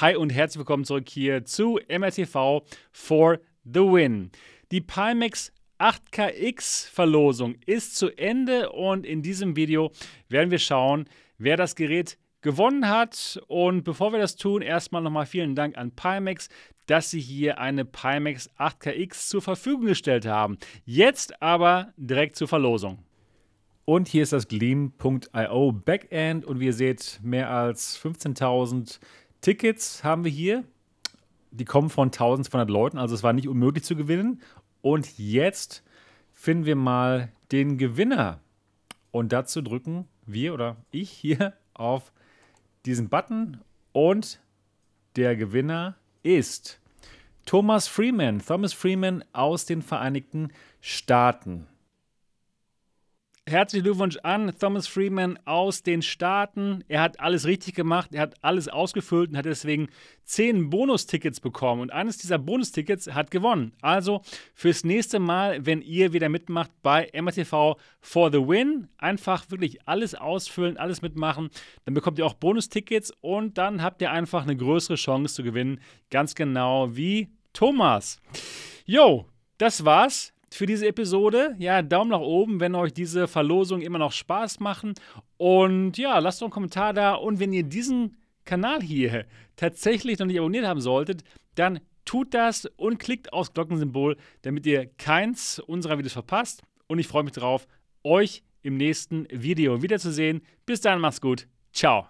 Hi und herzlich willkommen zurück hier zu MRTV for the Win. Die Pimax 8KX Verlosung ist zu Ende und in diesem Video werden wir schauen, wer das Gerät gewonnen hat. Und bevor wir das tun, erstmal nochmal vielen Dank an Pimax, dass sie hier eine Pimax 8KX zur Verfügung gestellt haben. Jetzt aber direkt zur Verlosung. Und hier ist das Gleam.io Backend und wie ihr seht, mehr als 15.000 Tickets haben wir hier. Die kommen von 1200 Leuten, also es war nicht unmöglich zu gewinnen. Und jetzt finden wir mal den Gewinner. Und dazu drücken wir oder ich hier auf diesen Button. Und der Gewinner ist Thomas Freeman, Thomas Freeman aus den Vereinigten Staaten herzlichen Glückwunsch an Thomas Freeman aus den Staaten. Er hat alles richtig gemacht, er hat alles ausgefüllt und hat deswegen zehn Bonustickets bekommen. Und eines dieser Bonustickets hat gewonnen. Also fürs nächste Mal, wenn ihr wieder mitmacht bei MRTV for the Win, einfach wirklich alles ausfüllen, alles mitmachen. Dann bekommt ihr auch Bonustickets und dann habt ihr einfach eine größere Chance zu gewinnen. Ganz genau wie Thomas. Yo, das war's für diese Episode. Ja, Daumen nach oben, wenn euch diese Verlosung immer noch Spaß machen. Und ja, lasst doch einen Kommentar da. Und wenn ihr diesen Kanal hier tatsächlich noch nicht abonniert haben solltet, dann tut das und klickt aufs Glockensymbol, damit ihr keins unserer Videos verpasst. Und ich freue mich drauf, euch im nächsten Video wiederzusehen. Bis dann, macht's gut. Ciao.